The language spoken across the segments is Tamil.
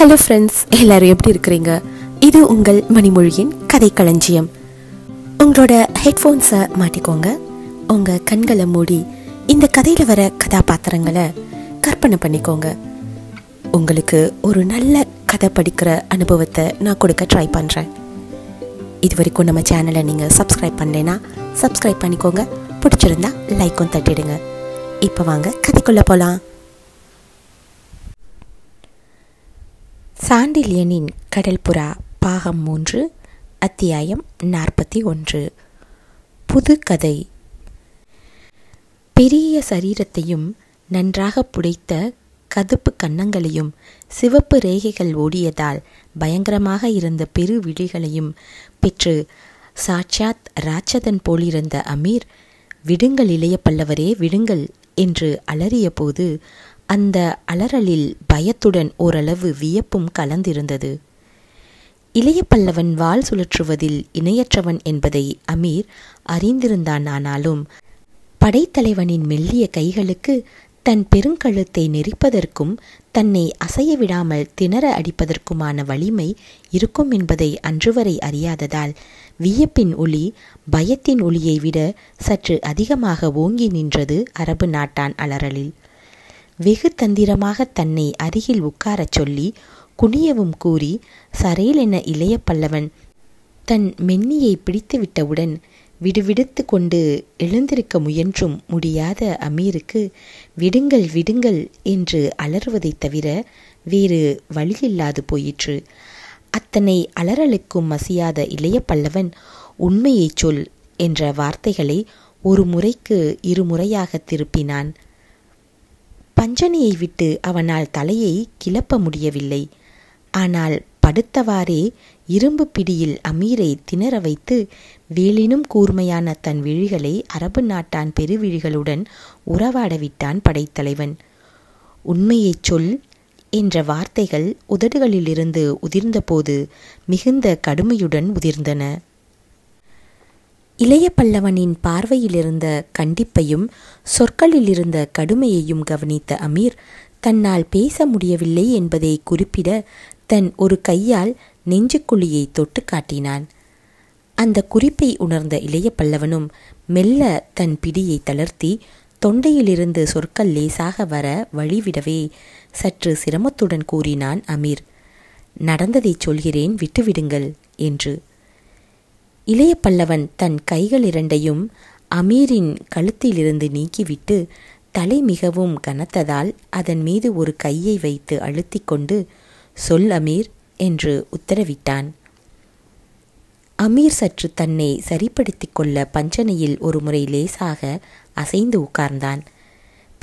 ஹலோ ஃப்ரெண்ட்ஸ் எல்லாரும் எப்படி இருக்கிறீங்க இது உங்கள் மணிமொழியின் கதை களஞ்சியம் உங்களோட ஹெட்ஃபோன்ஸை மாட்டிக்கோங்க உங்கள் கண்களை மூடி இந்த கதையில் வர கதாபாத்திரங்களை கற்பனை பண்ணிக்கோங்க உங்களுக்கு ஒரு நல்ல கதை படிக்கிற அனுபவத்தை நான் கொடுக்க ட்ரை பண்ணுறேன் இது வரைக்கும் நம்ம சேனலை நீங்கள் சப்ஸ்கிரைப் பண்ணலைன்னா சப்ஸ்கிரைப் பண்ணிக்கோங்க பிடிச்சிருந்தா லைக்கும் தட்டிடுங்க இப்போ வாங்க கதைக்குள்ளே போகலாம் சாண்டில்யனின் கடல்புறா பாகம் மூன்று அத்தியாயம் நாற்பத்தி ஒன்று புது கதை பெரிய சரீரத்தையும் நன்றாக புடைத்த கதுப்பு கன்னங்களையும் சிவப்பு ரேகைகள் ஓடியதால் பயங்கரமாக இருந்த பெரு விழிகளையும் பெற்று சாட்சாத் ராட்சதன் போலிருந்த அமீர் விடுங்கள் இளைய பல்லவரே விடுங்கள் என்று அலறியபோது அந்த அலறலில் பயத்துடன் ஓரளவு வியப்பும் கலந்திருந்தது இளைய பல்லவன் வாழ் சுழற்றுவதில் இணையற்றவன் என்பதை அமீர் அறிந்திருந்தான் ஆனாலும் படைத்தலைவனின் மெல்லிய கைகளுக்கு தன் பெருங்கழுத்தை நெறிப்பதற்கும் தன்னை அசைய விடாமல் திணற அடிப்பதற்குமான வலிமை இருக்கும் என்பதை அன்றுவரை அறியாததால் வியப்பின் ஒளி பயத்தின் ஒளியை விட சற்று அதிகமாக ஓங்கி நின்றது அரபு நாட்டான் அலறலில் வெகு தந்திரமாக தன்னை அருகில் உட்காரச் சொல்லி குனியவும் கூறி சரேல் என இளைய பல்லவன் தன் மென்னியை பிடித்துவிட்டவுடன் விடுவிடுத்து கொண்டு எழுந்திருக்க முயன்றும் முடியாத அமீருக்கு விடுங்கள் விடுங்கள் என்று அலறுவதைத் தவிர வேறு வழியில்லாது போயிற்று அத்தனை அலறலுக்கும் மசியாத இளைய பல்லவன் உண்மையைச் சொல் என்ற வார்த்தைகளை ஒரு முறைக்கு இருமுறையாக திருப்பினான் பஞ்சனையை விட்டு அவனால் தலையை கிளப்ப முடியவில்லை ஆனால் படுத்தவாறே இரும்பு பிடியில் அமீரை திணற வைத்து வேலினும் கூர்மையான தன் விழிகளை அரபு நாட்டான் பெருவிழிகளுடன் உறவாடவிட்டான் படைத்தலைவன் உண்மையைச் சொல் என்ற வார்த்தைகள் உதடுகளிலிருந்து உதிர்ந்தபோது மிகுந்த கடுமையுடன் உதிர்ந்தன இளைய பல்லவனின் பார்வையிலிருந்த கண்டிப்பையும் சொற்களிலிருந்த கடுமையையும் கவனித்த அமீர் தன்னால் பேச முடியவில்லை என்பதை குறிப்பிட தன் ஒரு கையால் நெஞ்சுக்குழியை தொட்டு காட்டினான் அந்த குறிப்பை உணர்ந்த இளைய பல்லவனும் மெல்ல தன் பிடியை தளர்த்தி தொண்டையிலிருந்து சொற்கள் லேசாக வர வழிவிடவே சற்று சிரமத்துடன் கூறினான் அமீர் நடந்ததை சொல்கிறேன் விட்டுவிடுங்கள் என்று இளைய பல்லவன் தன் கைகள் இரண்டையும் அமீரின் கழுத்திலிருந்து நீக்கிவிட்டு தலை மிகவும் கனத்ததால் அதன் மீது ஒரு கையை வைத்து அழுத்தி கொண்டு சொல் அமீர் என்று உத்தரவிட்டான் அமீர் சற்று தன்னை சரிப்படுத்தி கொள்ள பஞ்சனையில் ஒரு முறை லேசாக அசைந்து உட்கார்ந்தான்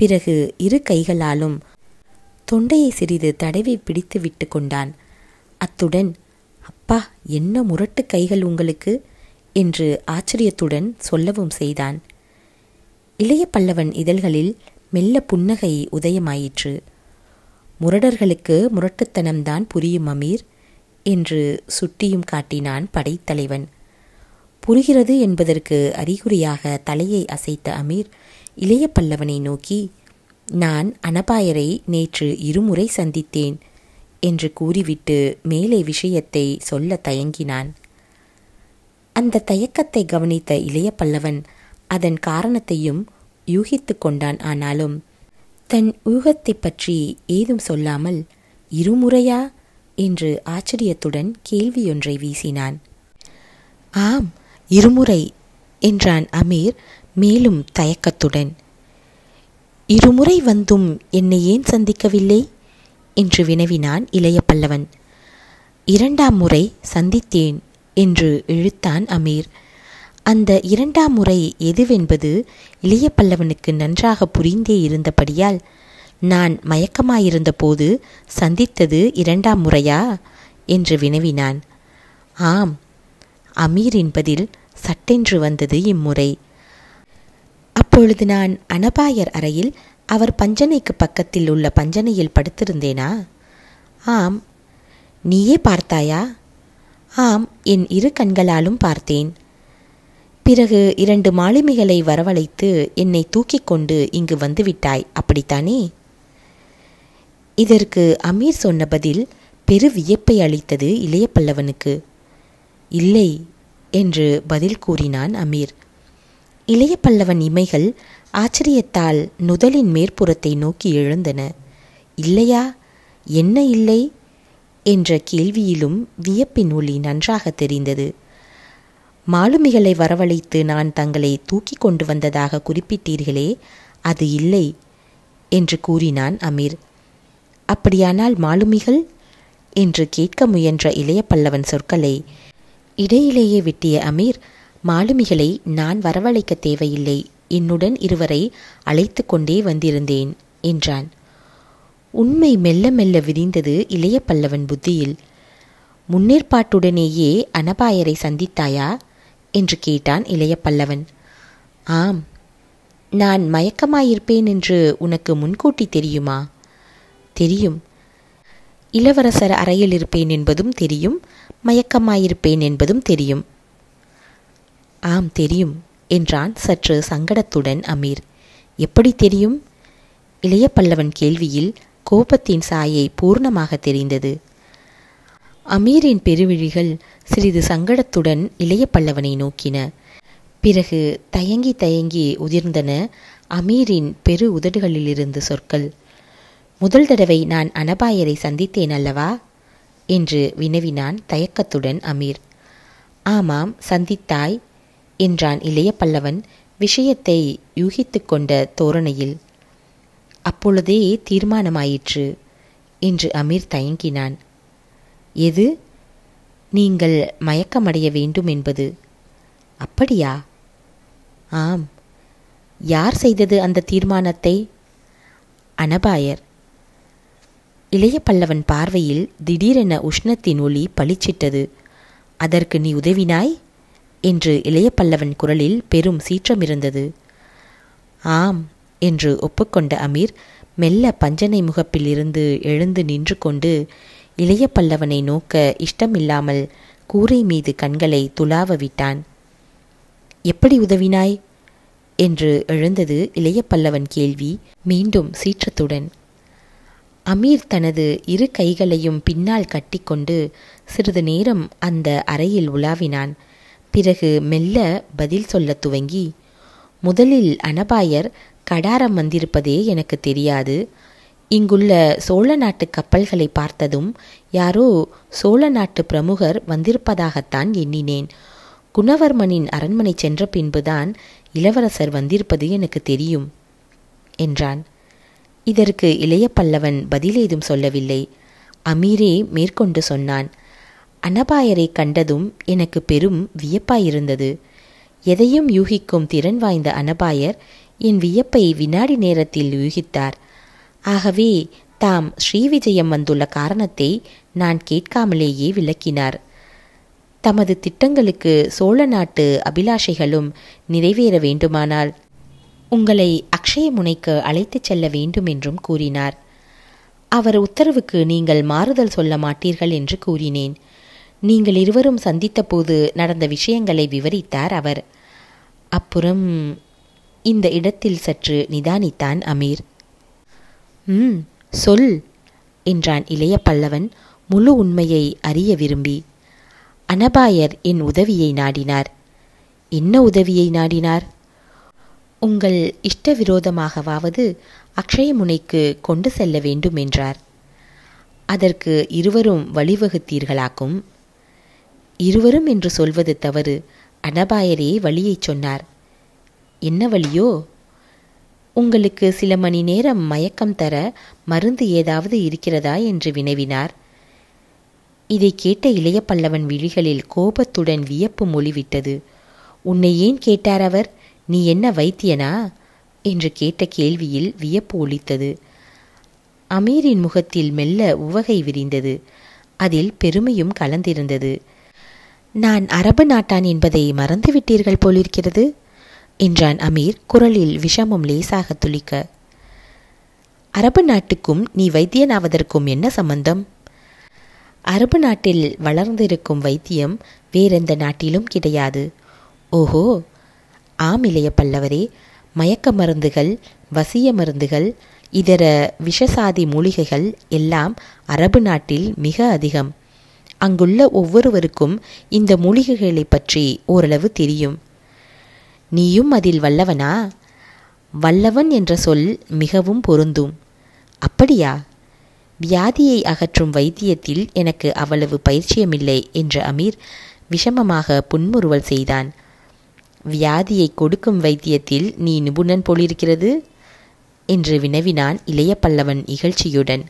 பிறகு இரு கைகளாலும் தொண்டையை சிறிது தடவி பிடித்து விட்டு கொண்டான் அத்துடன் அப்பா என்ன முரட்டு கைகள் உங்களுக்கு என்று ஆச்சரியத்துடன் சொல்லவும் செய்தான் இளைய பல்லவன் இதழ்களில் மெல்ல புன்னகை உதயமாயிற்று முரடர்களுக்கு முரட்டுத்தனம்தான் புரியும் அமீர் என்று சுட்டியும் காட்டினான் படைத்தலைவன் புரிகிறது என்பதற்கு அறிகுறியாக தலையை அசைத்த அமீர் இளைய பல்லவனை நோக்கி நான் அனபாயரை நேற்று இருமுறை சந்தித்தேன் என்று கூறிவிட்டு மேலே விஷயத்தை சொல்ல தயங்கினான் அந்த தயக்கத்தை கவனித்த இளைய பல்லவன் அதன் காரணத்தையும் யூகித்து கொண்டான் ஆனாலும் தன் ஊகத்தைப் பற்றி ஏதும் சொல்லாமல் இருமுறையா என்று ஆச்சரியத்துடன் கேள்வியொன்றை வீசினான் ஆம் இருமுறை என்றான் அமீர் மேலும் தயக்கத்துடன் இருமுறை வந்தும் என்னை ஏன் சந்திக்கவில்லை என்று வினவினான் இளைய பல்லவன் இரண்டாம் முறை சந்தித்தேன் என்று இழுத்தான் அமீர் அந்த இரண்டாம் முறை எதுவென்பது இளைய பல்லவனுக்கு நன்றாக புரிந்தே இருந்தபடியால் நான் மயக்கமாயிருந்த போது சந்தித்தது இரண்டாம் முறையா என்று வினவினான் ஆம் அமீர் என்பதில் சட்டென்று வந்தது இம்முறை அப்பொழுது நான் அனபாயர் அறையில் அவர் பஞ்சனைக்கு பக்கத்தில் உள்ள பஞ்சனையில் படுத்திருந்தேனா ஆம் நீயே பார்த்தாயா ஆம் என் இரு கண்களாலும் பார்த்தேன் பிறகு இரண்டு மாலுமிகளை வரவழைத்து என்னை தூக்கிக் கொண்டு இங்கு வந்துவிட்டாய் அப்படித்தானே இதற்கு அமீர் சொன்ன பதில் பெரு வியப்பை அளித்தது இளைய பல்லவனுக்கு இல்லை என்று பதில் கூறினான் அமீர் இளைய பல்லவன் இமைகள் ஆச்சரியத்தால் நுதலின் மேற்புறத்தை நோக்கி எழுந்தன இல்லையா என்ன இல்லை என்ற கேள்வியிலும் வியப்பின் ஒளி நன்றாக தெரிந்தது மாலுமிகளை வரவழைத்து நான் தங்களை தூக்கி கொண்டு வந்ததாக குறிப்பிட்டீர்களே அது இல்லை என்று கூறினான் அமீர் அப்படியானால் மாலுமிகள் என்று கேட்க முயன்ற இளைய பல்லவன் சொற்களை இடையிலேயே விட்டிய அமீர் மாலுமிகளை நான் வரவழைக்க தேவையில்லை என்னுடன் இருவரை அழைத்து கொண்டே வந்திருந்தேன் என்றான் உண்மை மெல்ல மெல்ல விரிந்தது இளைய பல்லவன் புத்தியில் முன்னேற்பாட்டுடனேயே அனபாயரை சந்தித்தாயா என்று கேட்டான் இளைய பல்லவன் ஆம் நான் மயக்கமாயிருப்பேன் என்று உனக்கு முன்கூட்டி தெரியுமா தெரியும் இளவரசர் அறையில் இருப்பேன் என்பதும் தெரியும் மயக்கமாயிருப்பேன் என்பதும் தெரியும் ஆம் தெரியும் என்றான் சற்று சங்கடத்துடன் அமீர் எப்படி தெரியும் இளைய பல்லவன் கேள்வியில் கோபத்தின் சாயை பூர்ணமாக தெரிந்தது அமீரின் பெருவிழிகள் சிறிது சங்கடத்துடன் இளைய பல்லவனை நோக்கின பிறகு தயங்கி தயங்கி உதிர்ந்தன அமீரின் பெரு உதடுகளிலிருந்து சொற்கள் முதல் தடவை நான் அனபாயரை சந்தித்தேன் அல்லவா என்று வினவினான் தயக்கத்துடன் அமீர் ஆமாம் சந்தித்தாய் என்றான் இளைய பல்லவன் விஷயத்தை யூகித்து கொண்ட தோரணையில் அப்பொழுதே தீர்மானமாயிற்று என்று அமீர் தயங்கினான் எது நீங்கள் மயக்கமடைய வேண்டும் என்பது அப்படியா ஆம் யார் செய்தது அந்த தீர்மானத்தை அனபாயர் இளைய பல்லவன் பார்வையில் திடீரென உஷ்ணத்தின் ஒளி பளிச்சிட்டது அதற்கு நீ உதவினாய் என்று இளைய பல்லவன் குரலில் பெரும் சீற்றம் இருந்தது ஆம் என்று ஒப்புக்கொண்ட அமீர் மெல்ல பஞ்சனை முகப்பிலிருந்து எழுந்து நின்று கொண்டு இளைய பல்லவனை நோக்க இஷ்டமில்லாமல் கூரை மீது கண்களை துலாவ விட்டான் எப்படி உதவினாய் என்று எழுந்தது இளைய பல்லவன் கேள்வி மீண்டும் சீற்றத்துடன் அமீர் தனது இரு கைகளையும் பின்னால் கட்டிக்கொண்டு சிறிது நேரம் அந்த அறையில் உலாவினான் பிறகு மெல்ல பதில் சொல்லத் துவங்கி முதலில் அனபாயர் கடாரம் வந்திருப்பதே எனக்கு தெரியாது இங்குள்ள சோழ நாட்டு கப்பல்களை பார்த்ததும் யாரோ சோழ நாட்டு பிரமுகர் வந்திருப்பதாகத்தான் எண்ணினேன் குணவர்மனின் அரண்மனை சென்ற பின்புதான் இளவரசர் வந்திருப்பது எனக்கு தெரியும் என்றான் இதற்கு இளைய பல்லவன் பதிலேதும் சொல்லவில்லை அமீரே மேற்கொண்டு சொன்னான் அனபாயரை கண்டதும் எனக்கு பெரும் வியப்பாயிருந்தது எதையும் யூகிக்கும் திறன் வாய்ந்த அனபாயர் என் வியப்பை வினாடி நேரத்தில் யூகித்தார் ஆகவே தாம் ஸ்ரீவிஜயம் வந்துள்ள காரணத்தை நான் கேட்காமலேயே விளக்கினார் தமது திட்டங்களுக்கு சோழ நாட்டு அபிலாஷைகளும் நிறைவேற வேண்டுமானால் உங்களை அக்ஷய முனைக்கு அழைத்துச் செல்ல வேண்டும் என்றும் கூறினார் அவர் உத்தரவுக்கு நீங்கள் மாறுதல் சொல்ல மாட்டீர்கள் என்று கூறினேன் நீங்கள் இருவரும் சந்தித்தபோது நடந்த விஷயங்களை விவரித்தார் அவர் அப்புறம் இந்த இடத்தில் சற்று நிதானித்தான் அமீர் ம் சொல் என்றான் இளைய பல்லவன் முழு உண்மையை அறிய விரும்பி அனபாயர் என் உதவியை நாடினார் என்ன உதவியை நாடினார் உங்கள் இஷ்டவிரோதமாகவாவது அக்ஷயமுனைக்கு கொண்டு செல்ல வேண்டும் என்றார் அதற்கு இருவரும் வழிவகுத்தீர்களாக்கும் இருவரும் என்று சொல்வது தவறு அனபாயரே வழியைச் சொன்னார் என்ன வழியோ உங்களுக்கு சில மணி நேரம் மயக்கம் தர மருந்து ஏதாவது இருக்கிறதா என்று வினவினார் இதை கேட்ட இளைய பல்லவன் விழிகளில் கோபத்துடன் வியப்பு மொழிவிட்டது உன்னை ஏன் கேட்டார் அவர் நீ என்ன வைத்தியனா என்று கேட்ட கேள்வியில் வியப்பு ஒழித்தது அமீரின் முகத்தில் மெல்ல உவகை விரிந்தது அதில் பெருமையும் கலந்திருந்தது நான் அரபு நாட்டான் என்பதை மறந்துவிட்டீர்கள் போலிருக்கிறது என்றான் அமீர் குரலில் விஷமம் லேசாக துளிக்க அரபு நாட்டுக்கும் நீ வைத்தியனாவதற்கும் என்ன சம்பந்தம் அரபு நாட்டில் வளர்ந்திருக்கும் வைத்தியம் வேறெந்த நாட்டிலும் கிடையாது ஓஹோ ஆம் இளைய பல்லவரே மயக்க மருந்துகள் வசிய மருந்துகள் இதர விஷசாதி மூலிகைகள் எல்லாம் அரபு நாட்டில் மிக அதிகம் அங்குள்ள ஒவ்வொருவருக்கும் இந்த மூலிகைகளை பற்றி ஓரளவு தெரியும் நீயும் அதில் வல்லவனா வல்லவன் என்ற சொல் மிகவும் பொருந்தும் அப்படியா வியாதியை அகற்றும் வைத்தியத்தில் எனக்கு அவ்வளவு பயிற்சியமில்லை என்ற அமீர் விஷமமாக புன்முறுவல் செய்தான் வியாதியை கொடுக்கும் வைத்தியத்தில் நீ நிபுணன் போலிருக்கிறது என்று வினவினான் இளைய பல்லவன் இகழ்ச்சியுடன்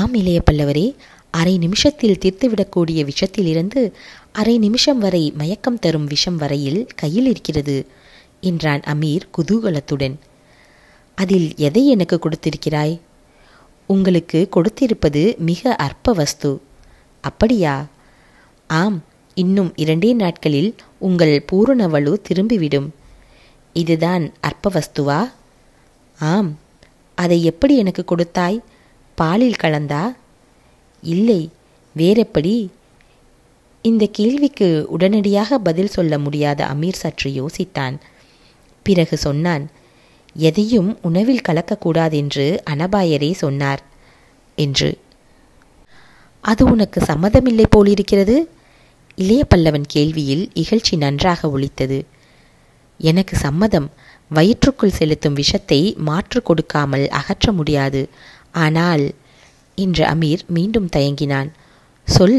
ஆம் இளைய பல்லவரே அரை நிமிஷத்தில் தீர்த்துவிடக்கூடிய விஷத்திலிருந்து அரை நிமிஷம் வரை மயக்கம் தரும் விஷம் வரையில் கையில் இருக்கிறது என்றான் அமீர் குதூகலத்துடன் அதில் எதை எனக்கு கொடுத்திருக்கிறாய் உங்களுக்கு கொடுத்திருப்பது மிக அற்ப வஸ்து அப்படியா ஆம் இன்னும் இரண்டே நாட்களில் உங்கள் பூரண வலு திரும்பிவிடும் இதுதான் அற்ப வஸ்துவா ஆம் அதை எப்படி எனக்கு கொடுத்தாய் பாலில் கலந்தா இல்லை வேறெப்படி இந்த கேள்விக்கு உடனடியாக பதில் சொல்ல முடியாத அமீர் சற்று யோசித்தான் பிறகு சொன்னான் எதையும் உணவில் கலக்கக்கூடாதென்று அனபாயரே சொன்னார் என்று அது உனக்கு சம்மதமில்லை போலிருக்கிறது இளைய பல்லவன் கேள்வியில் இகழ்ச்சி நன்றாக ஒழித்தது எனக்கு சம்மதம் வயிற்றுக்குள் செலுத்தும் விஷத்தை மாற்று கொடுக்காமல் அகற்ற முடியாது ஆனால் என்று அமீர் மீண்டும் தயங்கினான் சொல்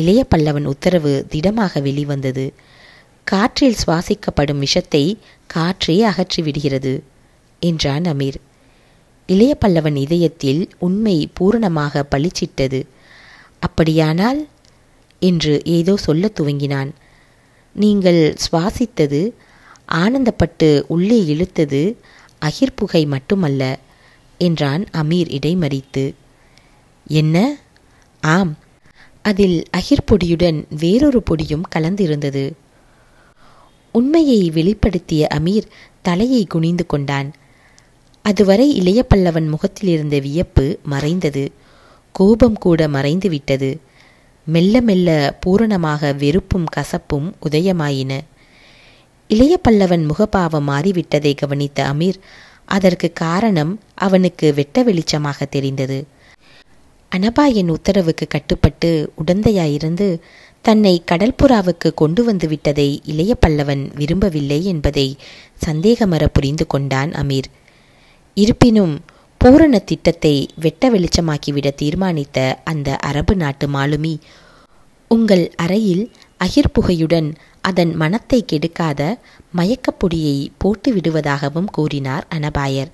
இளைய பல்லவன் உத்தரவு திடமாக வெளிவந்தது காற்றில் சுவாசிக்கப்படும் விஷத்தை காற்றே அகற்றிவிடுகிறது என்றான் அமீர் இளைய பல்லவன் இதயத்தில் உண்மை பூரணமாக பளிச்சிட்டது அப்படியானால் என்று ஏதோ சொல்ல துவங்கினான் நீங்கள் சுவாசித்தது ஆனந்தப்பட்டு உள்ளே இழுத்தது அகிர்புகை மட்டுமல்ல என்றான் அமீர் இடைமறித்து என்ன ஆம் அதில் அகிர் பொடியுடன் வேறொரு பொடியும் கலந்திருந்தது உண்மையை வெளிப்படுத்திய அமீர் தலையை குனிந்து கொண்டான் அதுவரை இளைய பல்லவன் முகத்திலிருந்த வியப்பு மறைந்தது கோபம் கூட மறைந்து விட்டது மெல்ல மெல்ல பூரணமாக வெறுப்பும் கசப்பும் உதயமாயின இளைய பல்லவன் முகபாவம் மாறிவிட்டதை கவனித்த அமீர் அதற்கு காரணம் அவனுக்கு வெட்ட வெளிச்சமாக தெரிந்தது என் உத்தரவுக்கு கட்டுப்பட்டு உடந்தையாயிருந்து தன்னை கடல்புறாவுக்கு கொண்டு வந்து விட்டதை இளைய பல்லவன் விரும்பவில்லை என்பதை சந்தேகமர புரிந்து கொண்டான் அமீர் இருப்பினும் பூரண திட்டத்தை வெட்ட வெளிச்சமாக்கிவிட தீர்மானித்த அந்த அரபு நாட்டு மாலுமி உங்கள் அறையில் அகிர்புகையுடன் அதன் மனத்தை கெடுக்காத மயக்கப்பொடியை போட்டு விடுவதாகவும் கூறினார் அனபாயர்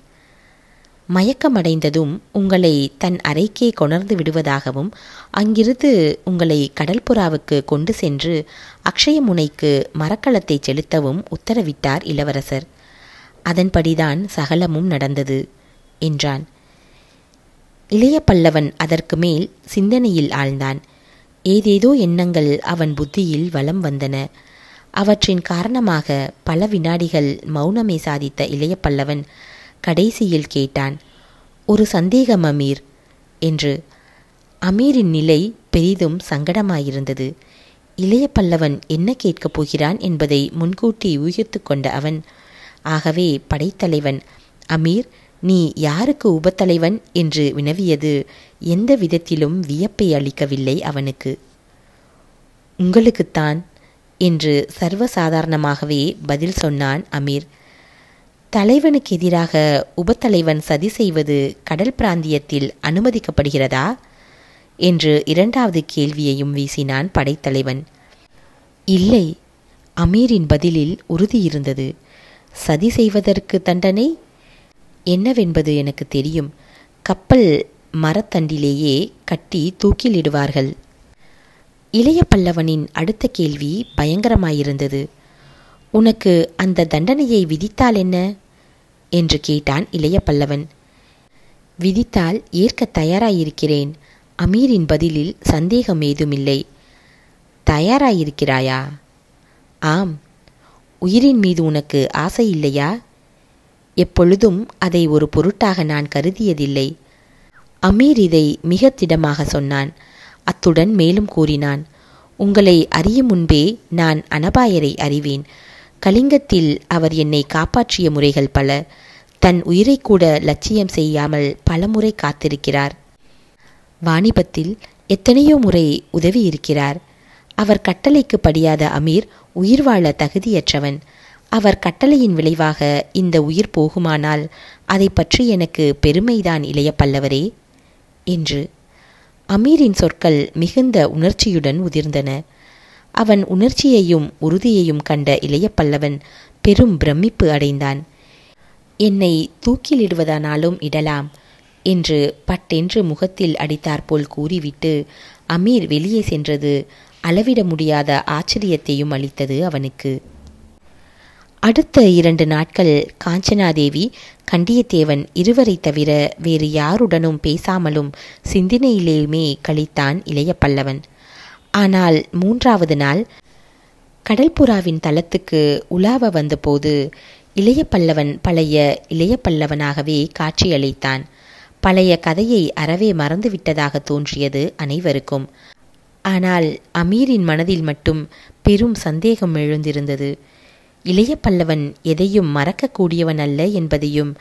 மயக்கமடைந்ததும் உங்களை தன் அறைக்கே கொணர்ந்து விடுவதாகவும் அங்கிருந்து உங்களை கடல்புறாவுக்கு கொண்டு சென்று அக்ஷயமுனைக்கு மரக்களத்தை செலுத்தவும் உத்தரவிட்டார் இளவரசர் அதன்படிதான் சகலமும் நடந்தது என்றான் இளைய பல்லவன் அதற்கு மேல் சிந்தனையில் ஆழ்ந்தான் ஏதேதோ எண்ணங்கள் அவன் புத்தியில் வலம் வந்தன அவற்றின் காரணமாக பல வினாடிகள் மௌனமே சாதித்த இளைய பல்லவன் கடைசியில் கேட்டான் ஒரு சந்தேகம் அமீர் என்று அமீரின் நிலை பெரிதும் சங்கடமாயிருந்தது இளைய பல்லவன் என்ன கேட்கப் போகிறான் என்பதை முன்கூட்டி ஊகித்து கொண்ட அவன் ஆகவே படைத்தலைவன் அமீர் நீ யாருக்கு உபத்தலைவன் என்று வினவியது எந்த விதத்திலும் வியப்பை அளிக்கவில்லை அவனுக்கு உங்களுக்குத்தான் என்று சர்வசாதாரணமாகவே பதில் சொன்னான் அமீர் தலைவனுக்கு எதிராக உபத்தலைவன் சதி செய்வது கடல் பிராந்தியத்தில் அனுமதிக்கப்படுகிறதா என்று இரண்டாவது கேள்வியையும் வீசினான் படைத்தலைவன் இல்லை அமீரின் பதிலில் உறுதி இருந்தது சதி செய்வதற்கு தண்டனை என்னவென்பது எனக்கு தெரியும் கப்பல் மரத்தண்டிலேயே கட்டி தூக்கிலிடுவார்கள் இளைய பல்லவனின் அடுத்த கேள்வி பயங்கரமாயிருந்தது உனக்கு அந்த தண்டனையை விதித்தால் என்ன என்று கேட்டான் இளைய பல்லவன் விதித்தால் ஏற்க தயாராயிருக்கிறேன் அமீரின் பதிலில் சந்தேகம் ஏதுமில்லை தயாராயிருக்கிறாயா ஆம் உயிரின் மீது உனக்கு ஆசை இல்லையா எப்பொழுதும் அதை ஒரு பொருட்டாக நான் கருதியதில்லை அமீர் இதை மிக திடமாக சொன்னான் அத்துடன் மேலும் கூறினான் உங்களை அறியும் முன்பே நான் அனபாயரை அறிவேன் கலிங்கத்தில் அவர் என்னை காப்பாற்றிய முறைகள் பல தன் உயிரை கூட லட்சியம் செய்யாமல் பலமுறை காத்திருக்கிறார் வாணிபத்தில் எத்தனையோ முறை உதவி இருக்கிறார் அவர் கட்டளைக்கு படியாத அமீர் உயிர் வாழ தகுதியற்றவன் அவர் கட்டளையின் விளைவாக இந்த உயிர் போகுமானால் அதை பற்றி எனக்கு பெருமைதான் இளைய பல்லவரே என்று அமீரின் சொற்கள் மிகுந்த உணர்ச்சியுடன் உதிர்ந்தன அவன் உணர்ச்சியையும் உறுதியையும் கண்ட இளைய பல்லவன் பெரும் பிரமிப்பு அடைந்தான் என்னை தூக்கிலிடுவதானாலும் இடலாம் என்று பட்டென்று முகத்தில் அடித்தாற்போல் கூறிவிட்டு அமீர் வெளியே சென்றது அளவிட முடியாத ஆச்சரியத்தையும் அளித்தது அவனுக்கு அடுத்த இரண்டு நாட்கள் காஞ்சனாதேவி கண்டியத்தேவன் இருவரை தவிர வேறு யாருடனும் பேசாமலும் சிந்தனையிலேயுமே கழித்தான் இளைய பல்லவன் ஆனால் மூன்றாவது நாள் கடல்புறாவின் தளத்துக்கு உலாவ வந்தபோது இளைய பல்லவன் பழைய இளைய பல்லவனாகவே காட்சியளித்தான் பழைய கதையை அறவே மறந்துவிட்டதாக தோன்றியது அனைவருக்கும் ஆனால் அமீரின் மனதில் மட்டும் பெரும் சந்தேகம் எழுந்திருந்தது இளைய பல்லவன் எதையும் மறக்கக்கூடியவன் அல்ல என்பதையும்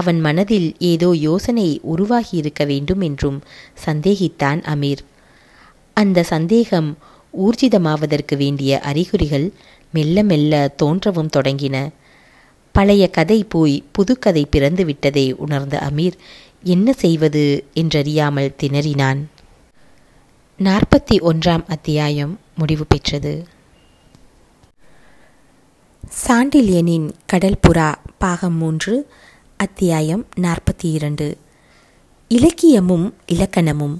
அவன் மனதில் ஏதோ யோசனை உருவாகியிருக்க வேண்டும் என்றும் சந்தேகித்தான் அமீர் அந்த சந்தேகம் ஊர்ஜிதமாவதற்கு வேண்டிய அறிகுறிகள் மெல்ல மெல்ல தோன்றவும் தொடங்கின பழைய கதை போய் புதுக்கதை பிறந்து விட்டதை உணர்ந்த அமீர் என்ன செய்வது என்றறியாமல் திணறினான் நாற்பத்தி ஒன்றாம் அத்தியாயம் முடிவு பெற்றது சாண்டில்யனின் கடல் புறா பாகம் மூன்று அத்தியாயம் நாற்பத்தி இரண்டு இலக்கியமும் இலக்கணமும்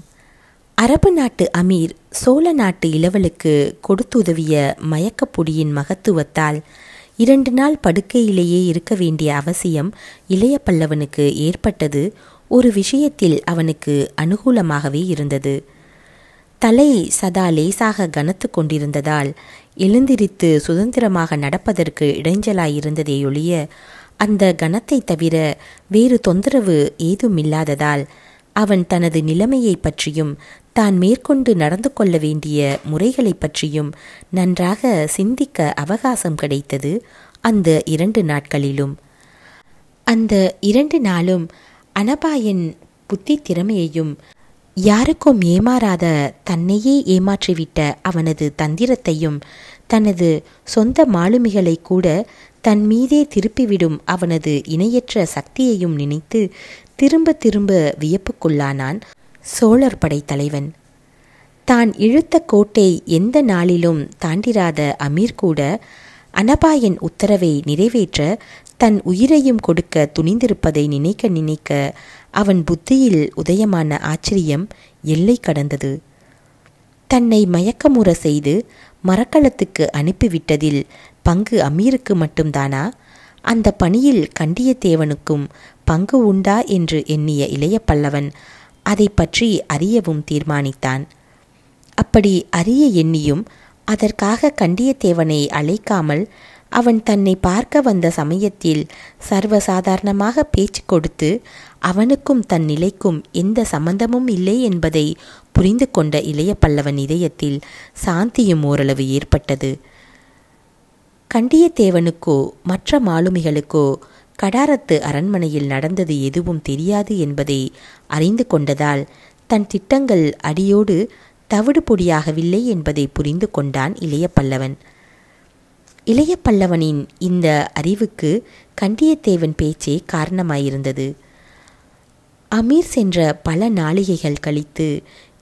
அரபு நாட்டு அமீர் சோழ நாட்டு இளவலுக்கு கொடுத்துதவிய மயக்கப்பொடியின் மகத்துவத்தால் இரண்டு நாள் படுக்கையிலேயே இருக்க வேண்டிய அவசியம் இளைய பல்லவனுக்கு ஏற்பட்டது ஒரு விஷயத்தில் அவனுக்கு அனுகூலமாகவே இருந்தது தலை சதா லேசாக கனத்து கொண்டிருந்ததால் எழுந்திரித்து சுதந்திரமாக நடப்பதற்கு இடைஞ்சலாயிருந்ததேயொழிய அந்த கனத்தை தவிர வேறு தொந்தரவு ஏதுமில்லாததால் அவன் தனது நிலைமையை பற்றியும் தான் மேற்கொண்டு நடந்து கொள்ள வேண்டிய முறைகளை பற்றியும் நன்றாக சிந்திக்க அவகாசம் கிடைத்தது அந்த இரண்டு நாட்களிலும் அந்த இரண்டு நாளும் அனபாயின் புத்தி திறமையையும் யாருக்கும் ஏமாறாத தன்னையே ஏமாற்றிவிட்ட அவனது தந்திரத்தையும் தனது சொந்த மாலுமிகளை கூட தன் மீதே திருப்பிவிடும் அவனது இணையற்ற சக்தியையும் நினைத்து திரும்ப திரும்ப வியப்புக்குள்ளானான் சோழர் படை தலைவன் தான் இழுத்த கோட்டை எந்த நாளிலும் தாண்டிராத அமீர் கூட அனபாயன் உத்தரவை நிறைவேற்ற தன் உயிரையும் கொடுக்க துணிந்திருப்பதை நினைக்க நினைக்க அவன் புத்தியில் உதயமான ஆச்சரியம் எல்லை கடந்தது தன்னை மயக்கமுற செய்து மரக்களத்துக்கு அனுப்பிவிட்டதில் பங்கு அமீருக்கு மட்டும்தானா அந்த பணியில் கண்டியத்தேவனுக்கும் பங்கு உண்டா என்று எண்ணிய இளைய பல்லவன் அதை பற்றி அறியவும் தீர்மானித்தான் அப்படி அறிய எண்ணியும் அதற்காக கண்டியத்தேவனை அழைக்காமல் அவன் தன்னை பார்க்க வந்த சமயத்தில் சர்வசாதாரணமாக பேச்சு கொடுத்து அவனுக்கும் தன் நிலைக்கும் எந்த சம்பந்தமும் இல்லை என்பதை புரிந்து கொண்ட இளைய பல்லவன் இதயத்தில் சாந்தியும் ஓரளவு ஏற்பட்டது கண்டியத்தேவனுக்கோ மற்ற மாலுமிகளுக்கோ கடாரத்து அரண்மனையில் நடந்தது எதுவும் தெரியாது என்பதை அறிந்து கொண்டதால் தன் திட்டங்கள் அடியோடு தவிடு பொடியாகவில்லை என்பதை புரிந்து கொண்டான் இளைய பல்லவன் இளைய பல்லவனின் இந்த அறிவுக்கு கண்டியத்தேவன் பேச்சே காரணமாயிருந்தது அமீர் சென்ற பல நாளிகைகள் கழித்து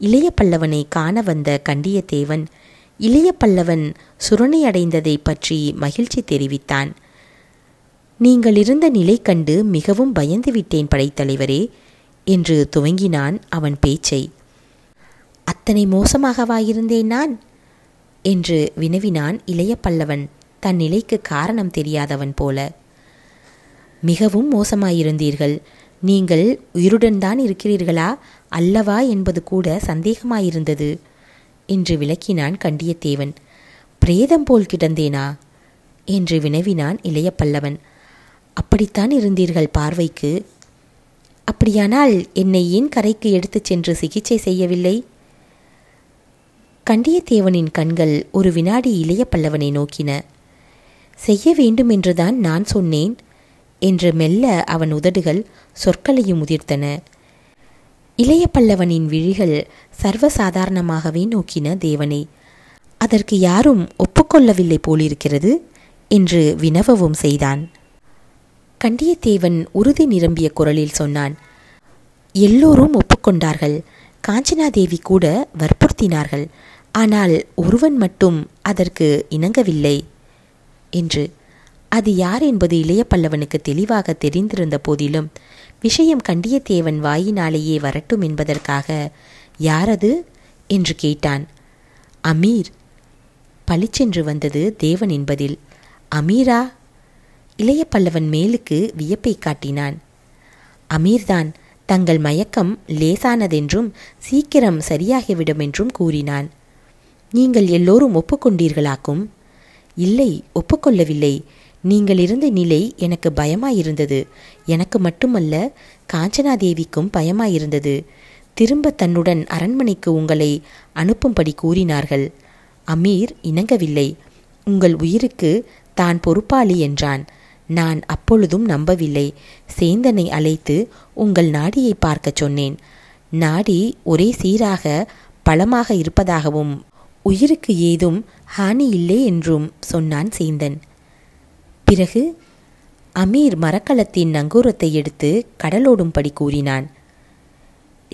இளைய பல்லவனை காண வந்த கண்டியத்தேவன் இளைய பல்லவன் சுரணை பற்றி மகிழ்ச்சி தெரிவித்தான் நீங்கள் இருந்த நிலை கண்டு மிகவும் பயந்து விட்டேன் படைத்தலைவரே என்று துவங்கினான் அவன் பேச்சை அத்தனை மோசமாகவா இருந்தேன் நான் என்று வினவினான் இளைய பல்லவன் தன் நிலைக்கு காரணம் தெரியாதவன் போல மிகவும் மோசமாயிருந்தீர்கள் நீங்கள் உயிருடன் தான் இருக்கிறீர்களா அல்லவா என்பது கூட சந்தேகமாயிருந்தது என்று விளக்கினான் கண்டியத்தேவன் பிரேதம் போல் கிடந்தேனா என்று வினவினான் இளைய பல்லவன் அப்படித்தான் இருந்தீர்கள் பார்வைக்கு அப்படியானால் என்னை ஏன் கரைக்கு எடுத்துச் சென்று சிகிச்சை செய்யவில்லை கண்டியத்தேவனின் கண்கள் ஒரு வினாடி இளைய பல்லவனை நோக்கின செய்ய வேண்டுமென்றுதான் நான் சொன்னேன் என்று மெல்ல அவன் உதடுகள் சொற்களையும் உதிர்த்தன இளைய பல்லவனின் விழிகள் சர்வசாதாரணமாகவே நோக்கின தேவனை அதற்கு யாரும் ஒப்புக்கொள்ளவில்லை போலிருக்கிறது என்று வினவவும் செய்தான் கண்டியத்தேவன் உறுதி நிரம்பிய குரலில் சொன்னான் எல்லோரும் ஒப்புக்கொண்டார்கள் காஞ்சனாதேவி கூட வற்புறுத்தினார்கள் ஆனால் ஒருவன் மட்டும் அதற்கு இணங்கவில்லை என்று அது யார் என்பது இளைய பல்லவனுக்கு தெளிவாக தெரிந்திருந்த போதிலும் விஷயம் கண்டியத்தேவன் வாயினாலேயே வரட்டும் என்பதற்காக யாரது என்று கேட்டான் அமீர் பளிச்சென்று வந்தது தேவன் என்பதில் அமீரா இளைய பல்லவன் மேலுக்கு வியப்பை காட்டினான் அமீர்தான் தங்கள் மயக்கம் லேசானதென்றும் சீக்கிரம் சரியாகிவிடும் என்றும் கூறினான் நீங்கள் எல்லோரும் ஒப்புக்கொண்டீர்களாக்கும் இல்லை ஒப்புக்கொள்ளவில்லை நீங்கள் இருந்த நிலை எனக்கு பயமாயிருந்தது எனக்கு மட்டுமல்ல காஞ்சனாதேவிக்கும் பயமாயிருந்தது திரும்ப தன்னுடன் அரண்மனைக்கு உங்களை அனுப்பும்படி கூறினார்கள் அமீர் இணங்கவில்லை உங்கள் உயிருக்கு தான் பொறுப்பாளி என்றான் நான் அப்பொழுதும் நம்பவில்லை சேந்தனை அழைத்து உங்கள் நாடியை பார்க்கச் சொன்னேன் நாடி ஒரே சீராக பலமாக இருப்பதாகவும் உயிருக்கு ஏதும் ஹானி இல்லை என்றும் சொன்னான் சேந்தன் பிறகு அமீர் மரக்கலத்தின் நங்கூரத்தை எடுத்து கடலோடும்படி கூறினான்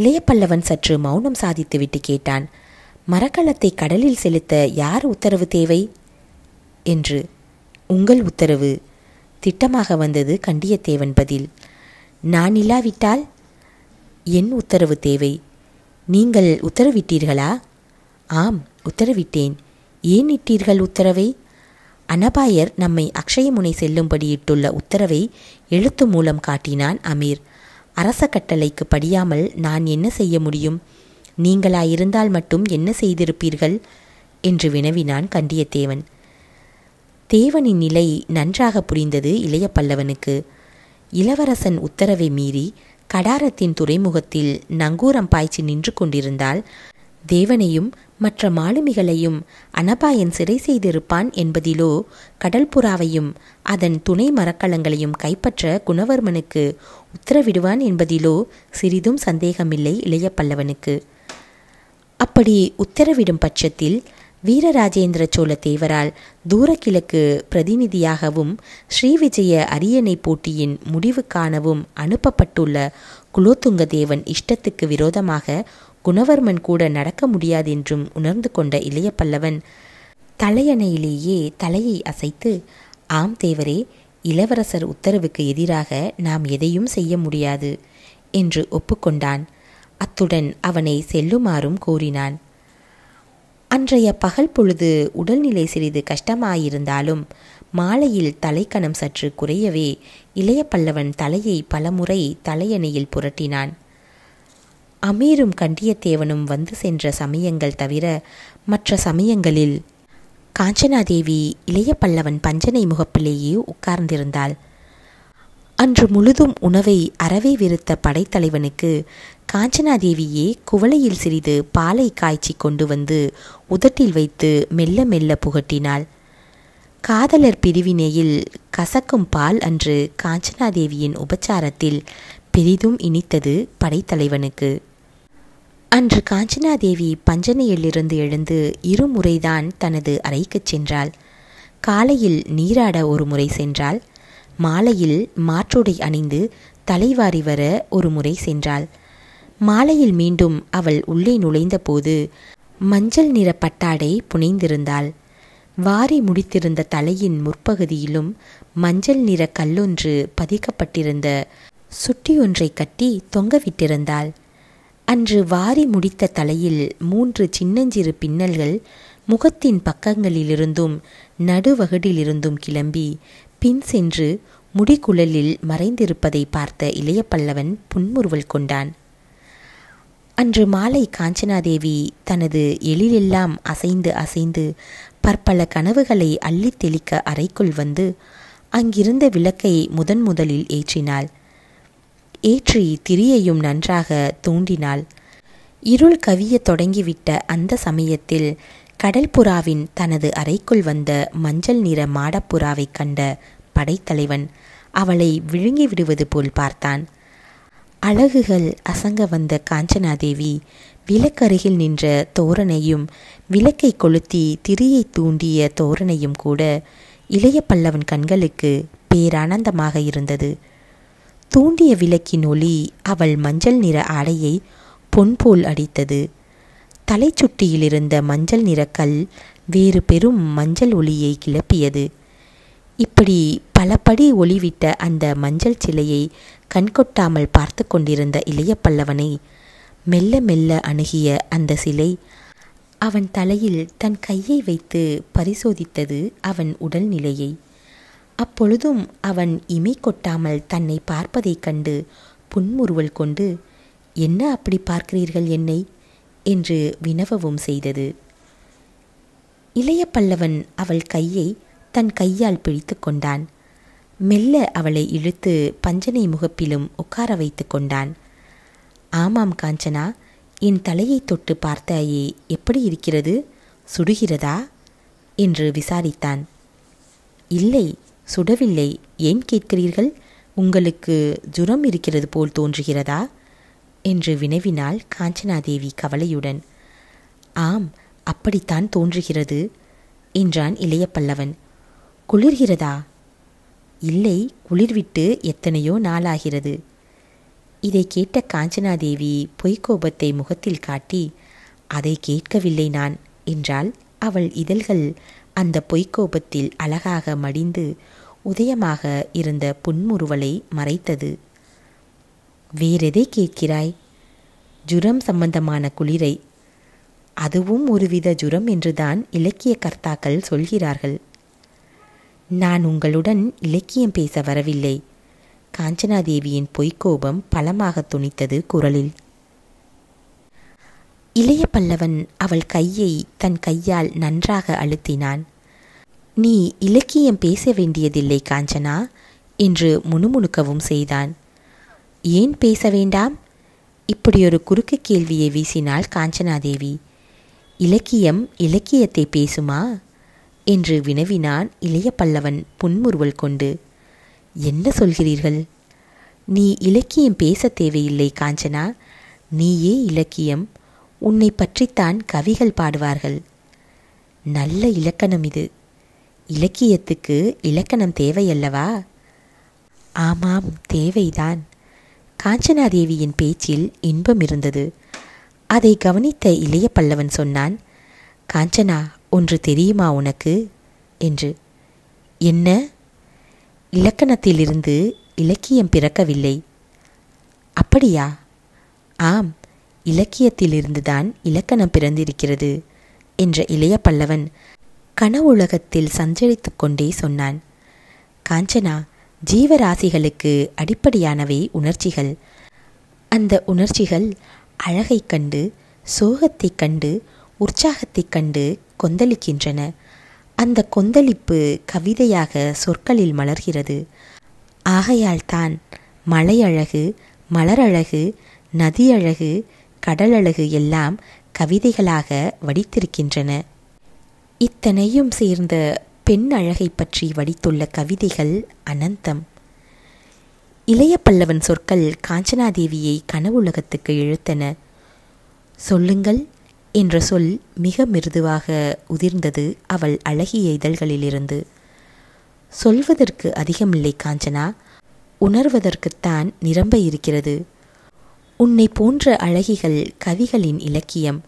இளையப்பல்லவன் சற்று மௌனம் சாதித்துவிட்டு கேட்டான் மரக்கலத்தை கடலில் செலுத்த யார் உத்தரவு தேவை என்று உங்கள் உத்தரவு திட்டமாக வந்தது கண்டியத்தேவன் பதில் நான் இல்லாவிட்டால் என் உத்தரவு தேவை நீங்கள் உத்தரவிட்டீர்களா ஆம் உத்தரவிட்டேன் ஏன் இட்டீர்கள் உத்தரவை அனபாயர் நம்மை அக்ஷயமுனை செல்லும்படி இட்டுள்ள உத்தரவை எழுத்து மூலம் காட்டினான் அமீர் அரச கட்டளைக்கு படியாமல் நான் என்ன செய்ய முடியும் நீங்களாயிருந்தால் இருந்தால் மட்டும் என்ன செய்திருப்பீர்கள் என்று வினவினான் கண்டியத்தேவன் தேவனின் நிலை நன்றாக புரிந்தது இளைய பல்லவனுக்கு இளவரசன் உத்தரவை மீறி கடாரத்தின் துறைமுகத்தில் நங்கூரம் பாய்ச்சி நின்று கொண்டிருந்தால் தேவனையும் மற்ற மாலுமிகளையும் அனபாயன் சிறை செய்திருப்பான் என்பதிலோ கடல்புறாவையும் அதன் துணை மரக்கலங்களையும் கைப்பற்ற குணவர்மனுக்கு உத்தரவிடுவான் என்பதிலோ சிறிதும் சந்தேகமில்லை இளைய பல்லவனுக்கு அப்படி உத்தரவிடும் பட்சத்தில் வீரராஜேந்திர சோழ தேவரால் தூரக்கிழக்கு பிரதிநிதியாகவும் ஸ்ரீவிஜய அரியணை போட்டியின் முடிவு காணவும் அனுப்பப்பட்டுள்ள குலோத்துங்க தேவன் இஷ்டத்துக்கு விரோதமாக குணவர்மன் கூட நடக்க முடியாதென்றும் உணர்ந்து கொண்ட இளைய பல்லவன் தலையணையிலேயே தலையை அசைத்து ஆம் தேவரே இளவரசர் உத்தரவுக்கு எதிராக நாம் எதையும் செய்ய முடியாது என்று ஒப்புக்கொண்டான் அத்துடன் அவனை செல்லுமாறும் கூறினான் அன்றைய பகல் பொழுது உடல்நிலை சிறிது கஷ்டமாயிருந்தாலும் மாலையில் தலைக்கணம் சற்று குறையவே இளைய பல்லவன் தலையை பலமுறை தலையணையில் புரட்டினான் அமீரும் கண்டியத்தேவனும் வந்து சென்ற சமயங்கள் தவிர மற்ற சமயங்களில் காஞ்சனாதேவி இளைய பல்லவன் பஞ்சனை முகப்பிலேயே உட்கார்ந்திருந்தாள் அன்று முழுதும் உணவை அறவே விருத்த படைத்தலைவனுக்கு காஞ்சனாதேவியே குவளையில் சிறிது பாலை காய்ச்சி கொண்டு வந்து உதட்டில் வைத்து மெல்ல மெல்ல புகட்டினாள் காதலர் பிரிவினையில் கசக்கும் பால் அன்று காஞ்சனாதேவியின் உபச்சாரத்தில் பெரிதும் இனித்தது படைத்தலைவனுக்கு அன்று காஞ்சனாதேவி பஞ்சனையிலிருந்து எழுந்து இருமுறைதான் தனது அறைக்குச் சென்றாள் காலையில் நீராட ஒரு முறை சென்றாள் மாலையில் மாற்றுடை அணிந்து தலைவாரி வர ஒரு முறை சென்றாள் மாலையில் மீண்டும் அவள் உள்ளே நுழைந்தபோது மஞ்சள் நிற பட்டாடை புனைந்திருந்தாள் வாரி முடித்திருந்த தலையின் முற்பகுதியிலும் மஞ்சள் நிற கல்லொன்று பதிக்கப்பட்டிருந்த சுட்டியொன்றை கட்டி தொங்கவிட்டிருந்தாள் அன்று வாரி முடித்த தலையில் மூன்று சின்னஞ்சிறு பின்னல்கள் முகத்தின் பக்கங்களிலிருந்தும் நடுவகடிலிருந்தும் கிளம்பி பின் சென்று முடிக்குழலில் மறைந்திருப்பதை பார்த்த இளைய பல்லவன் புன்முறுவல் கொண்டான் அன்று மாலை காஞ்சனாதேவி தனது எழிலெல்லாம் அசைந்து அசைந்து பற்பல கனவுகளை அள்ளித் தெளிக்க அறைக்குள் வந்து அங்கிருந்த விளக்கை முதன் முதலில் ஏற்றினாள் ஏற்றி திரியையும் நன்றாக தூண்டினாள் இருள் கவிய தொடங்கிவிட்ட அந்த சமயத்தில் கடல்புறாவின் தனது அறைக்குள் வந்த மஞ்சள் நிற மாடப்புறாவைக் கண்ட படைத்தலைவன் அவளை விழுங்கி விடுவது போல் பார்த்தான் அழகுகள் அசங்க வந்த காஞ்சனாதேவி விளக்கருகில் நின்ற தோரணையும் விளக்கை கொளுத்தி திரியை தூண்டிய தோரணையும் கூட இளைய பல்லவன் கண்களுக்கு பேரானந்தமாக இருந்தது தூண்டிய விளக்கின் ஒளி அவள் மஞ்சள் நிற ஆடையை பொன்போல் அடித்தது தலைச்சுட்டியிலிருந்த மஞ்சள் நிற கல் வேறு பெரும் மஞ்சள் ஒளியை கிளப்பியது இப்படி பலபடி ஒளிவிட்ட அந்த மஞ்சள் சிலையை கண்கொட்டாமல் பார்த்து கொண்டிருந்த இளைய பல்லவனை மெல்ல மெல்ல அணுகிய அந்த சிலை அவன் தலையில் தன் கையை வைத்து பரிசோதித்தது அவன் உடல்நிலையை அப்பொழுதும் அவன் இமை கொட்டாமல் தன்னை பார்ப்பதைக் கண்டு புன்முறுவல் கொண்டு என்ன அப்படி பார்க்கிறீர்கள் என்னை என்று வினவவும் செய்தது இளைய பல்லவன் அவள் கையை தன் கையால் பிடித்து கொண்டான் மெல்ல அவளை இழுத்து பஞ்சனை முகப்பிலும் உட்கார வைத்து கொண்டான் ஆமாம் காஞ்சனா என் தலையை தொட்டு பார்த்தாயே எப்படி இருக்கிறது சுடுகிறதா என்று விசாரித்தான் இல்லை சுடவில்லை ஏன் கேட்கிறீர்கள் உங்களுக்கு ஜுரம் இருக்கிறது போல் தோன்றுகிறதா என்று வினவினாள் காஞ்சனாதேவி கவலையுடன் ஆம் அப்படித்தான் தோன்றுகிறது என்றான் இளைய பல்லவன் குளிர்கிறதா இல்லை குளிர்விட்டு எத்தனையோ நாளாகிறது இதை கேட்ட காஞ்சனாதேவி பொய்க்கோபத்தை முகத்தில் காட்டி அதை கேட்கவில்லை நான் என்றால் அவள் இதழ்கள் அந்த பொய்க்கோபத்தில் அழகாக மடிந்து உதயமாக இருந்த புன்முறுவலை மறைத்தது வேறெதை கேட்கிறாய் ஜுரம் சம்பந்தமான குளிரை அதுவும் ஒருவித ஜுரம் என்றுதான் இலக்கிய கர்த்தாக்கள் சொல்கிறார்கள் நான் உங்களுடன் இலக்கியம் பேச வரவில்லை காஞ்சனாதேவியின் பொய்க்கோபம் பலமாக துணித்தது குரலில் இளைய பல்லவன் அவள் கையை தன் கையால் நன்றாக அழுத்தினான் நீ இலக்கியம் பேச வேண்டியதில்லை காஞ்சனா என்று முணுமுணுக்கவும் செய்தான் ஏன் பேச வேண்டாம் இப்படியொரு குறுக்கு கேள்வியை வீசினாள் காஞ்சனாதேவி இலக்கியம் இலக்கியத்தை பேசுமா என்று வினவினான் இளைய பல்லவன் புன்முறுவல் கொண்டு என்ன சொல்கிறீர்கள் நீ இலக்கியம் பேச தேவையில்லை காஞ்சனா நீயே இலக்கியம் உன்னை பற்றித்தான் கவிகள் பாடுவார்கள் நல்ல இலக்கணம் இது இலக்கியத்துக்கு இலக்கணம் தேவையல்லவா ஆமாம் தேவைதான் காஞ்சனாதேவியின் பேச்சில் இன்பம் இருந்தது அதை கவனித்த இளைய பல்லவன் சொன்னான் காஞ்சனா ஒன்று தெரியுமா உனக்கு என்று என்ன இலக்கணத்திலிருந்து இலக்கியம் பிறக்கவில்லை அப்படியா ஆம் இலக்கியத்திலிருந்துதான் இலக்கணம் பிறந்திருக்கிறது என்ற இளைய பல்லவன் கனவுலகத்தில் சஞ்சரித்து கொண்டே சொன்னான் காஞ்சனா ஜீவராசிகளுக்கு அடிப்படையானவை உணர்ச்சிகள் அந்த உணர்ச்சிகள் அழகைக் கண்டு சோகத்தைக் கண்டு உற்சாகத்தைக் கண்டு கொந்தளிக்கின்றன அந்த கொந்தளிப்பு கவிதையாக சொற்களில் மலர்கிறது ஆகையால் தான் மலையழகு மலரழகு நதியழகு கடலழகு எல்லாம் கவிதைகளாக வடித்திருக்கின்றன இத்தனையும் சேர்ந்த பெண் அழகை பற்றி வடித்துள்ள கவிதைகள் அனந்தம் இளைய பல்லவன் சொற்கள் காஞ்சனாதேவியை கனவுலகத்துக்கு இழுத்தன சொல்லுங்கள் என்ற சொல் மிக மிருதுவாக உதிர்ந்தது அவள் அழகிய இதழ்களிலிருந்து சொல்வதற்கு அதிகமில்லை காஞ்சனா உணர்வதற்குத்தான் நிரம்ப இருக்கிறது உன்னை போன்ற அழகிகள் கவிகளின் இலக்கியம்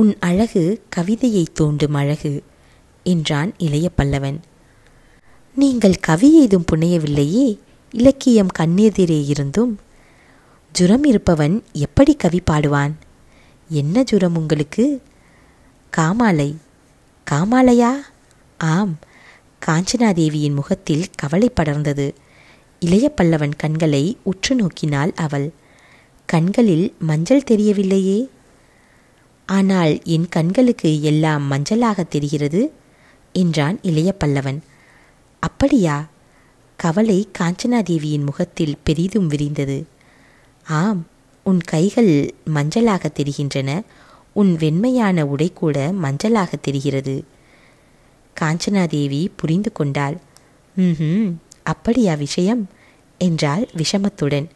உன் அழகு கவிதையை தூண்டும் அழகு என்றான் இளைய பல்லவன் நீங்கள் கவி ஏதும் புனையவில்லையே இலக்கியம் கண்ணெதிரே இருந்தும் ஜுரம் இருப்பவன் எப்படி கவி பாடுவான் என்ன ஜுரம் உங்களுக்கு காமாலை காமாலையா ஆம் காஞ்சனாதேவியின் முகத்தில் கவலை படர்ந்தது இளைய பல்லவன் கண்களை உற்று நோக்கினாள் அவள் கண்களில் மஞ்சள் தெரியவில்லையே ஆனால் என் கண்களுக்கு எல்லாம் மஞ்சளாக தெரிகிறது என்றான் இளைய பல்லவன் அப்படியா கவலை காஞ்சனாதேவியின் முகத்தில் பெரிதும் விரிந்தது ஆம் உன் கைகள் மஞ்சளாக தெரிகின்றன உன் வெண்மையான உடை கூட மஞ்சளாக தெரிகிறது காஞ்சனாதேவி புரிந்து கொண்டாள் ம் அப்படியா விஷயம் என்றாள் விஷமத்துடன்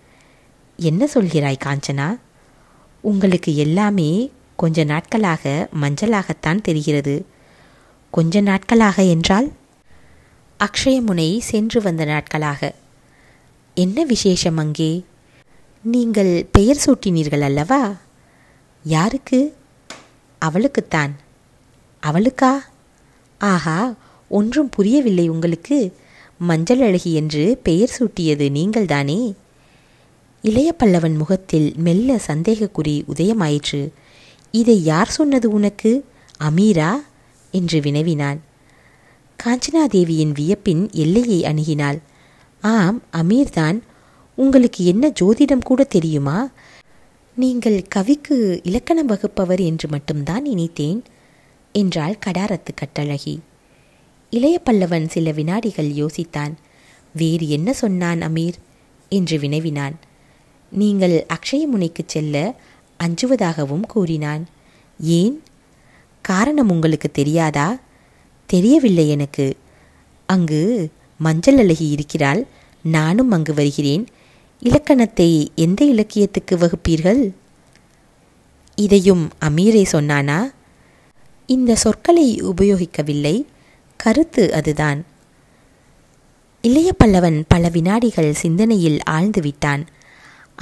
என்ன சொல்கிறாய் காஞ்சனா உங்களுக்கு எல்லாமே கொஞ்ச நாட்களாக மஞ்சளாகத்தான் தெரிகிறது கொஞ்ச நாட்களாக என்றால் அக்ஷயமுனை சென்று வந்த நாட்களாக என்ன விசேஷம் அங்கே நீங்கள் பெயர் சூட்டினீர்கள் அல்லவா யாருக்கு அவளுக்குத்தான் அவளுக்கா ஆஹா ஒன்றும் புரியவில்லை உங்களுக்கு மஞ்சள் அழகி என்று பெயர் சூட்டியது நீங்கள்தானே இளைய பல்லவன் முகத்தில் மெல்ல சந்தேகக்குறி உதயமாயிற்று இதை யார் சொன்னது உனக்கு அமீரா என்று வினவினான் காஞ்சனாதேவியின் வியப்பின் எல்லையை அணுகினாள் ஆம் அமீர்தான் உங்களுக்கு என்ன ஜோதிடம் கூட தெரியுமா நீங்கள் கவிக்கு இலக்கணம் வகுப்பவர் என்று மட்டும்தான் நினைத்தேன் என்றாள் கடாரத்து கட்டழகி இளைய பல்லவன் சில வினாடிகள் யோசித்தான் வேறு என்ன சொன்னான் அமீர் என்று வினவினான் நீங்கள் அக்ஷயமுனைக்கு செல்ல அஞ்சுவதாகவும் கூறினான் ஏன் காரணம் உங்களுக்கு தெரியாதா தெரியவில்லை எனக்கு அங்கு மஞ்சள் அழகி இருக்கிறாள் நானும் அங்கு வருகிறேன் இலக்கணத்தை எந்த இலக்கியத்துக்கு வகுப்பீர்கள் இதையும் அமீரே சொன்னானா இந்த சொற்களை உபயோகிக்கவில்லை கருத்து அதுதான் இளைய பல்லவன் பல வினாடிகள் சிந்தனையில் ஆழ்ந்து விட்டான்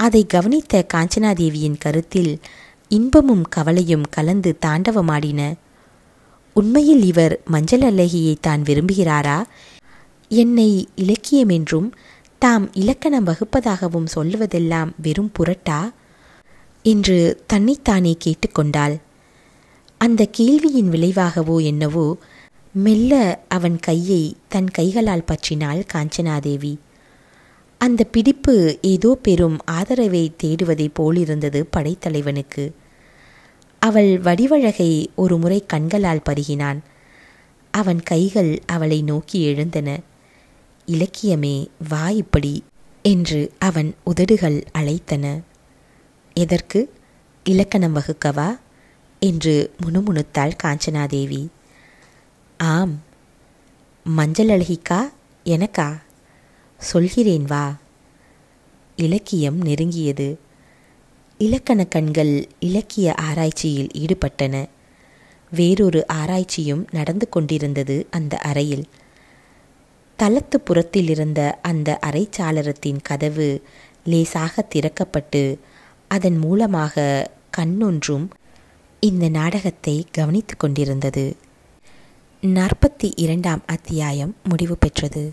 அதை கவனித்த காஞ்சனாதேவியின் கருத்தில் இன்பமும் கவலையும் கலந்து தாண்டவமாடின உண்மையில் இவர் மஞ்சள் அல்லகியை தான் விரும்புகிறாரா என்னை இலக்கியம் என்றும் தாம் இலக்கணம் வகுப்பதாகவும் சொல்லுவதெல்லாம் வெறும் புரட்டா என்று தன்னைத்தானே கேட்டுக்கொண்டாள் அந்த கேள்வியின் விளைவாகவோ என்னவோ மெல்ல அவன் கையை தன் கைகளால் பற்றினாள் காஞ்சனாதேவி அந்த பிடிப்பு ஏதோ பெரும் ஆதரவை தேடுவதைப் போலிருந்தது படைத்தலைவனுக்கு அவள் வடிவழகை ஒரு முறை கண்களால் பருகினான் அவன் கைகள் அவளை நோக்கி எழுந்தன இலக்கியமே வா இப்படி என்று அவன் உதடுகள் அழைத்தன எதற்கு இலக்கணம் வகுக்கவா என்று முணுமுணுத்தாள் காஞ்சனாதேவி ஆம் மஞ்சள் அழகிக்கா எனக்கா சொல்கிறேன் வா இலக்கியம் நெருங்கியது இலக்கண கண்கள் இலக்கிய ஆராய்ச்சியில் ஈடுபட்டன வேறொரு ஆராய்ச்சியும் நடந்து கொண்டிருந்தது அந்த அறையில் தளத்து புறத்தில் இருந்த அந்த அரைச்சாளரத்தின் கதவு லேசாக திறக்கப்பட்டு அதன் மூலமாக கண்ணொன்றும் இந்த நாடகத்தை கவனித்து கொண்டிருந்தது நாற்பத்தி இரண்டாம் அத்தியாயம் முடிவு பெற்றது